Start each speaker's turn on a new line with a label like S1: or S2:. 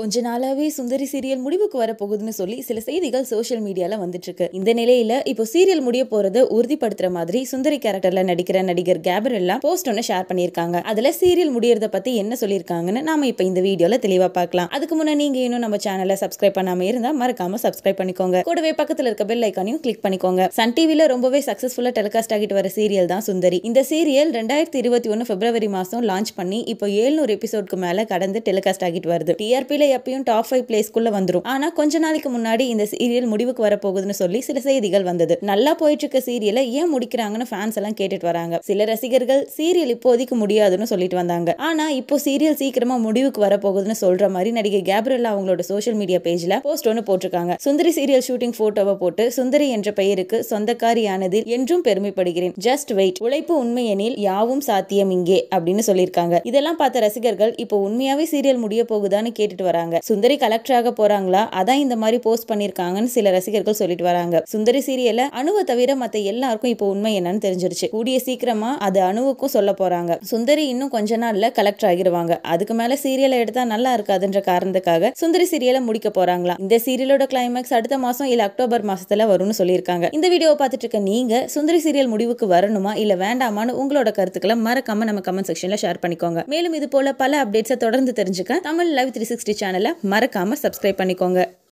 S1: கொஞ்ச நாளாவே சுந்தரி சீரியல் முடிவுக்கு வரப்போகுதுன்னு சொல்லி சில செய்திகள் சோஷியல் மீடியால வந்துட்டு இருக்கு இந்த நிலையில இப்போ சீரியல் முடிய போறது உறுதிப்படுத்துற மாதிரி சுந்தரி கேரக்டர்ல நடிக்கிற நடிகர் எல்லாம் போஸ்ட் ஒன்று ஷேர் பண்ணியிருக்காங்க அதுல சீரியல் முடியறத பத்தி என்ன சொல்லியிருக்காங்கன்னு நாம இப்போ இந்த வீடியோல தெளிவா பார்க்கலாம் அதுக்கு முன்னே நீங்க இன்னும் நம்ம சேனலை சப்ஸ்கிரைப் பண்ணாம இருந்தா மறக்காம சப்ஸ்கிரைப் பண்ணிக்கோங்க கூடவே பக்கத்துல இருக்க பெல் ஐக்கானையும் கிளிக் பண்ணிக்கோங்க சன் டிவில ரொம்பவே சக்சஸ்ஃபுல்லா டெலிகாஸ்ட் ஆகிட்டு வர சீரியல் தான் சுந்தரி இந்த சீரியல் ரெண்டாயிரத்தி இருபத்தி ஒன்னு பிப்ரவரி மாசம் லான்ச் பண்ணி இப்போ ஏழுநூறு எபிசோடுக்கு மேல கடந்து டெலிகாஸ்ட் ஆகிட்டு வருது டிஆர்பியில சீரியல் எப்பயும் டாப் ஃபைவ் பிளேஸ்க்குள்ள வந்துடும் ஆனா கொஞ்ச நாளைக்கு முன்னாடி இந்த சீரியல் முடிவுக்கு வரப்போகுதுன்னு சொல்லி சில செய்திகள் வந்தது நல்லா போயிட்டு இருக்க சீரியலை ஏன் முடிக்கிறாங்கன்னு ஃபேன்ஸ் எல்லாம் கேட்டுட்டு வராங்க சில ரசிகர்கள் சீரியல் இப்போதைக்கு முடியாதுன்னு சொல்லிட்டு வந்தாங்க ஆனா இப்போ சீரியல் சீக்கிரமா முடிவுக்கு வரப்போகுதுன்னு சொல்ற மாதிரி நடிகை கேப்ரல்லா அவங்களோட சோஷியல் மீடியா பேஜ்ல போஸ்ட் ஒன்று போட்டிருக்காங்க சுந்தரி சீரியல் ஷூட்டிங் போட்டோவை போட்டு சுந்தரி என்ற பெயருக்கு சொந்தக்காரியானதில் என்றும் பெருமைப்படுகிறேன் ஜஸ்ட் வெயிட் உழைப்பு உண்மையெனில் யாவும் சாத்தியம் இங்கே அப்படின்னு சொல்லியிருக்காங்க இதெல்லாம் பார்த்த ரசிகர்கள் இப்போ உண்மையாவே சீரியல் முடிய போகுதான்னு கேட்டுட்டு வராங்க சுந்தரி ஆக போறாங்களா அதான் இந்த மாதிரி போஸ்ட் பண்ணிருக்காங்கன்னு சில ரசிகர்கள் சொல்லிட்டு வராங்க சுந்தரி சீரியல்ல அணுவ தவிர மத்த எல்லாருக்கும் இப்போ உண்மை என்னன்னு தெரிஞ்சிருச்சு கூடிய சீக்கிரமா அது அணுவுக்கும் சொல்ல போறாங்க சுந்தரி இன்னும் கொஞ்ச நாள்ல கலெக்டர் ஆகிருவாங்க அதுக்கு மேல சீரியல் எடுத்தா நல்லா இருக்காதுன்ற காரணத்துக்காக சுந்தரி சீரியல முடிக்க போறாங்களா இந்த சீரியலோட கிளைமேக்ஸ் அடுத்த மாசம் இல்ல அக்டோபர் மாசத்துல வரும்னு சொல்லியிருக்காங்க இந்த வீடியோ பார்த்துட்டு இருக்க நீங்க சுந்தரி சீரியல் முடிவுக்கு வரணுமா இல்ல வேண்டாமான்னு உங்களோட கருத்துக்களை மறக்காம நம்ம கமெண்ட் செக்ஷன்ல ஷேர் பண்ணிக்கோங்க மேலும் இது போல பல அப்டேட்ஸ் தொடர்ந்து தெரிஞ்சுக்க தமிழ் லைவ் த்ரீ சிக்ஸ்டி சேனலை மறக்காமல் சப்ஸ்கிரைப் பண்ணிக்கோங்க